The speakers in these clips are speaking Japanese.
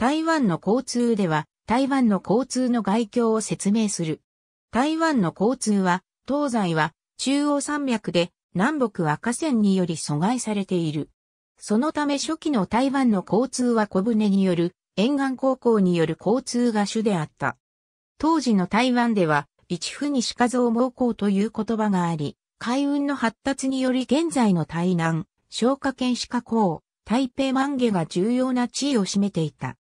台湾の交通では、台湾の交通の外況を説明する。台湾の交通は、東西は中央山脈で、南北は河川により阻害されている。そのため初期の台湾の交通は小舟による、沿岸高校による交通が主であった。当時の台湾では、一府に鹿像猛行という言葉があり、海運の発達により現在の台南、消華県鹿港、台北万華が重要な地位を占めていた。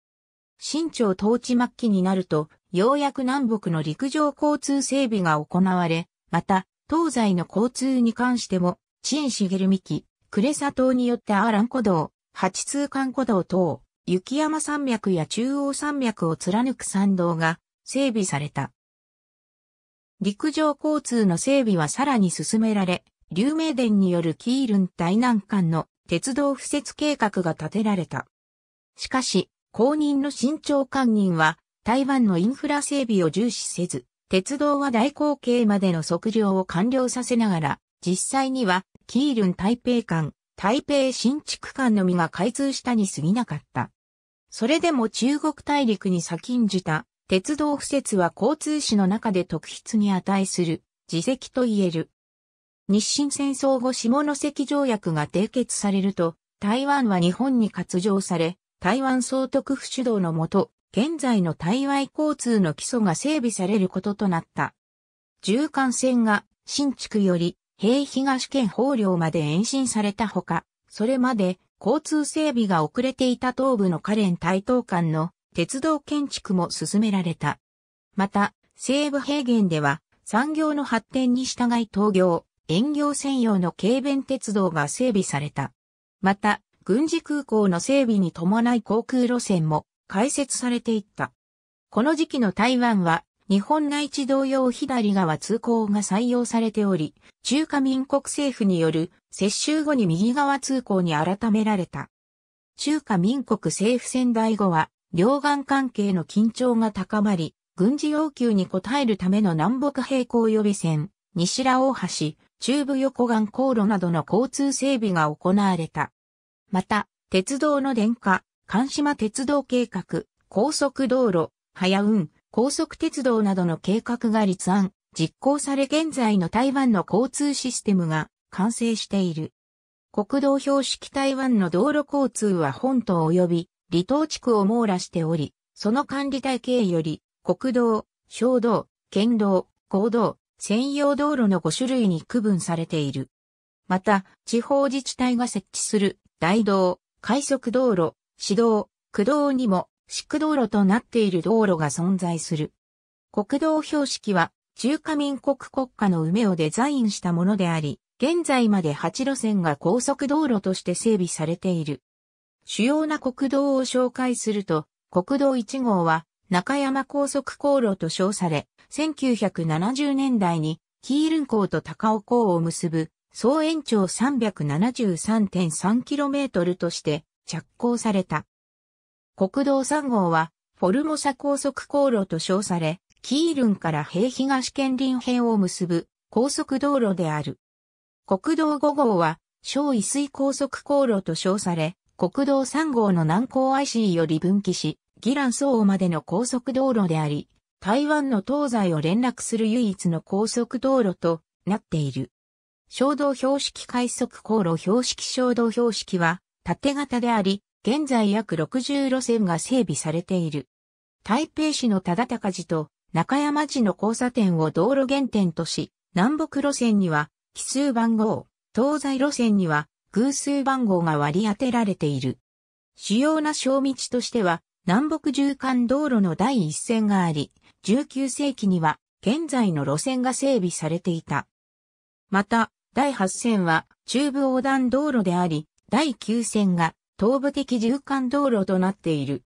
新朝統治末期になると、ようやく南北の陸上交通整備が行われ、また、東西の交通に関しても、陳茂幹、呉佐島によってアーラン古道、八通間古道等、雪山山脈や中央山脈を貫く山道が整備された。陸上交通の整備はさらに進められ、流明殿によるキールン大南間の鉄道敷設計画が立てられた。しかし、公認の新長官人は、台湾のインフラ整備を重視せず、鉄道は大口径までの測量を完了させながら、実際には、キールン台北間、台北新築間のみが開通したに過ぎなかった。それでも中国大陸に先んじた、鉄道敷設は交通史の中で特筆に値する、自責と言える。日清戦争後下関条約が締結されると、台湾は日本に割譲され、台湾総督府主導のもと、現在の台湾交通の基礎が整備されることとなった。縦貫線が新築より平東県法領まで延伸されたほか、それまで交通整備が遅れていた東部のカレン台東間の鉄道建築も進められた。また、西部平原では産業の発展に従い東業、遠業専用の軽便鉄道が整備された。また、軍事空港の整備に伴い航空路線も開設されていった。この時期の台湾は日本内地同様左側通行が採用されており、中華民国政府による接収後に右側通行に改められた。中華民国政府仙台後は、両岸関係の緊張が高まり、軍事要求に応えるための南北平行予備線、西ら大橋、中部横岸航路などの交通整備が行われた。また、鉄道の電化、関島鉄道計画、高速道路、早運、高速鉄道などの計画が立案、実行され現在の台湾の交通システムが完成している。国道標識台湾の道路交通は本島及び離島地区を網羅しており、その管理体系より国道、小道、県道、公道、専用道路の5種類に区分されている。また、地方自治体が設置する大道、快速道路、市道、区道にも、市区道路となっている道路が存在する。国道標識は、中華民国国家の梅をデザインしたものであり、現在まで8路線が高速道路として整備されている。主要な国道を紹介すると、国道1号は中山高速航路と称され、1970年代にキールン港と高尾港を結ぶ総延長 373.3km として着工された。国道3号は、フォルモサ高速航路と称され、キールンから平東県林編を結ぶ高速道路である。国道5号は、小夷水高速航路と称され、国道3号の南港 IC より分岐し、ギラン総合までの高速道路であり、台湾の東西を連絡する唯一の高速道路となっている。衝動標識快速航路標識衝動標識は縦型であり、現在約60路線が整備されている。台北市の忠高寺と中山寺の交差点を道路原点とし、南北路線には奇数番号、東西路線には偶数番号が割り当てられている。主要な小道としては、南北縦貫道路の第一線があり、19世紀には現在の路線が整備されていた。また、第8線は中部横断道路であり、第9線が東部的縦貫道路となっている。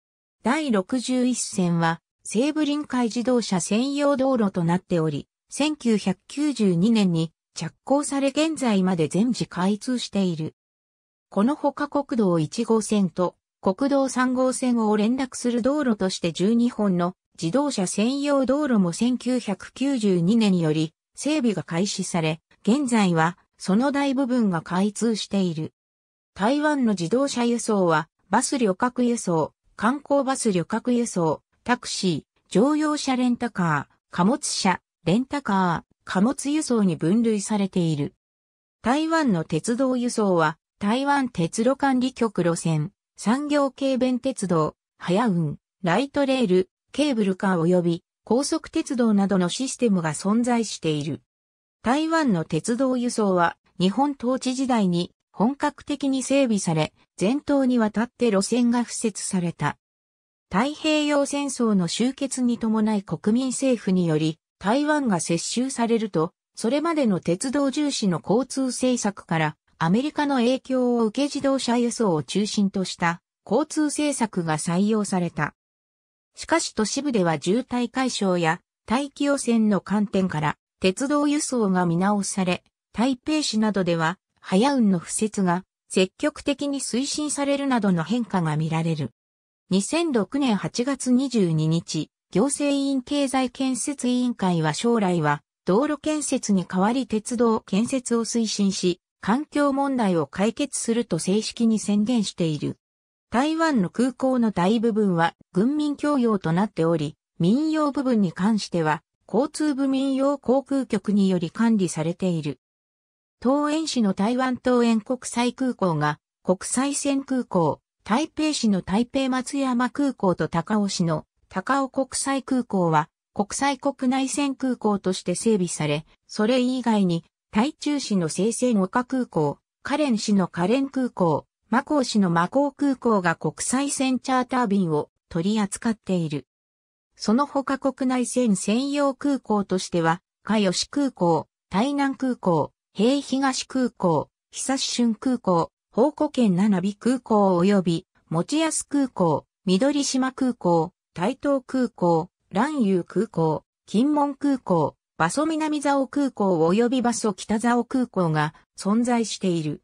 第61線は西部臨海自動車専用道路となっており、1992年に着工され現在まで全時開通している。このほか国道1号線と国道3号線を連絡する道路として12本の自動車専用道路も1992年により整備が開始され、現在はその大部分が開通している。台湾の自動車輸送はバス旅客輸送、観光バス旅客輸送、タクシー、乗用車レンタカー、貨物車、レンタカー、貨物輸送に分類されている。台湾の鉄道輸送は、台湾鉄路管理局路線、産業軽便鉄道、早運、ライトレール、ケーブルカー及び高速鉄道などのシステムが存在している。台湾の鉄道輸送は日本統治時代に本格的に整備され、全島にわたって路線が付設された。太平洋戦争の終結に伴い国民政府により台湾が接収されると、それまでの鉄道重視の交通政策からアメリカの影響を受け自動車輸送を中心とした交通政策が採用された。しかし都市部では渋滞解消や大気汚染の観点から鉄道輸送が見直され、台北市などでは、早運の敷設が積極的に推進されるなどの変化が見られる。2006年8月22日、行政院経済建設委員会は将来は道路建設に代わり鉄道建設を推進し、環境問題を解決すると正式に宣言している。台湾の空港の大部分は軍民共用となっており、民用部分に関しては交通部民用航空局により管理されている。桃園市の台湾桃園国際空港が国際線空港、台北市の台北松山空港と高尾市の高尾国際空港は国際国内線空港として整備され、それ以外に台中市の生鮮岡空港、カレン市のカレン空港、マコウ市のマコウ空港が国際線チャーター便を取り扱っている。その他国内線専用空港としては、加吉空港、台南空港、平東空港、久春空港、宝庫県七尾空港及び、持安空港、緑島空港、台東空港、蘭遊空港、金門空港、馬祖南沢空港及び馬祖北沢空港が存在している。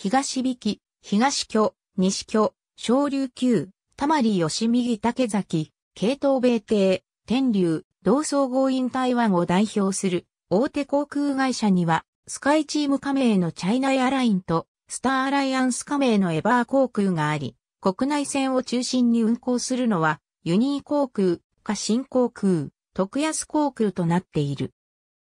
東引、東巨、西巨、小琉球、たまり吉右竹崎、系統米帝、天竜、同総合員台湾を代表する大手航空会社には、スカイチーム加盟のチャイナエアラインと、スターアライアンス加盟のエバー航空があり、国内線を中心に運航するのは、ユニー航空、か新航空、徳安航空となっている。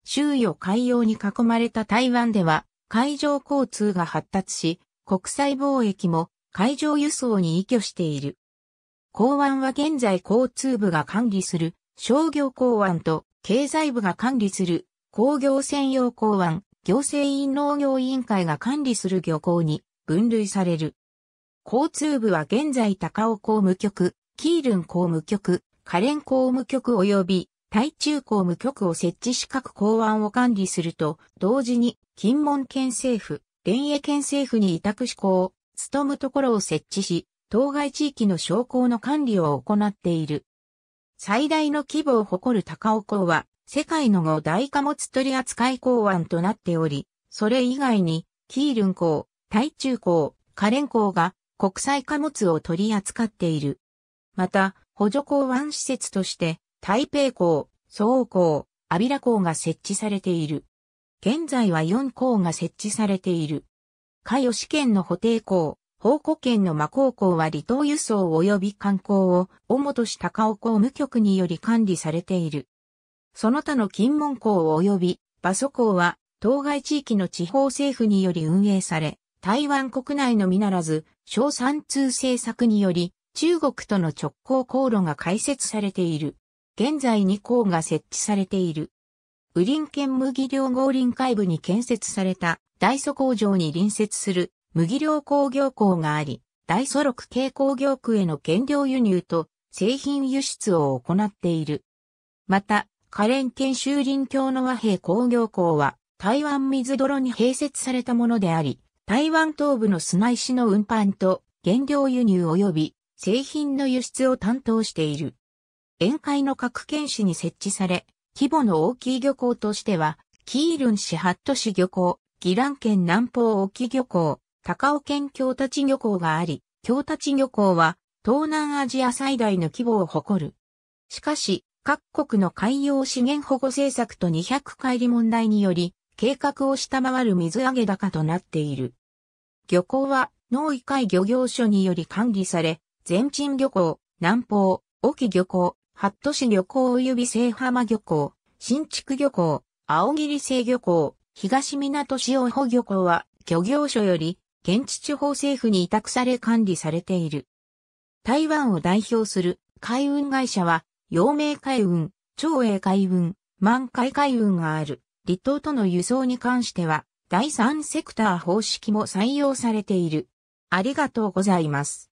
周囲を海洋に囲まれた台湾では、海上交通が発達し、国際貿易も海上輸送に依拠している。港湾は現在交通部が管理する商業港湾と経済部が管理する工業専用港湾、行政院農業委員会が管理する漁港に分類される。交通部は現在高尾公務局、キールン公務局、カレン公務局及び台中公務局を設置し各港湾を管理すると、同時に金門県政府、連営県政府に委託し港、務ところを設置し、当該地域の商工の管理を行っている。最大の規模を誇る高尾港は、世界の5大貨物取扱港湾となっており、それ以外に、キールン港、台中港、カレン港が国際貨物を取り扱っている。また、補助港湾施設として、台北港、総港、アビラ港が設置されている。現在は4港が設置されている。加予試験の補定港、宝庫県の真高校は離島輸送及び観光を、主とした高尾公務局により管理されている。その他の金門校及び、馬祖校は、当該地域の地方政府により運営され、台湾国内のみならず、小三通政策により、中国との直行航路が開設されている。現在2校が設置されている。雨林県麦両合林海部に建設された大祖工場に隣接する麦量工業港があり、大祖録系工業区への原料輸入と製品輸出を行っている。また、カレン県修林郷の和平工業港は台湾水泥に併設されたものであり、台湾東部の砂石の運搬と原料輸入及び製品の輸出を担当している。沿海の各県市に設置され、規模の大きい漁港としては、キールン市ハット市漁港、ギラン県南方沖漁港、高尾県京立漁港があり、京立漁港は東南アジア最大の規模を誇る。しかし、各国の海洋資源保護政策と200回り問題により、計画を下回る水揚げ高となっている。漁港は農医会漁業所により管理され、全鎮漁港、南方、沖漁港、八都市漁港及び聖浜漁港、新築漁港、青霧西漁港、東港潮保漁港は漁業所より現地地方政府に委託され管理されている。台湾を代表する海運会社は、陽明海運、長英海運、満海海運がある。離島との輸送に関しては、第三セクター方式も採用されている。ありがとうございます。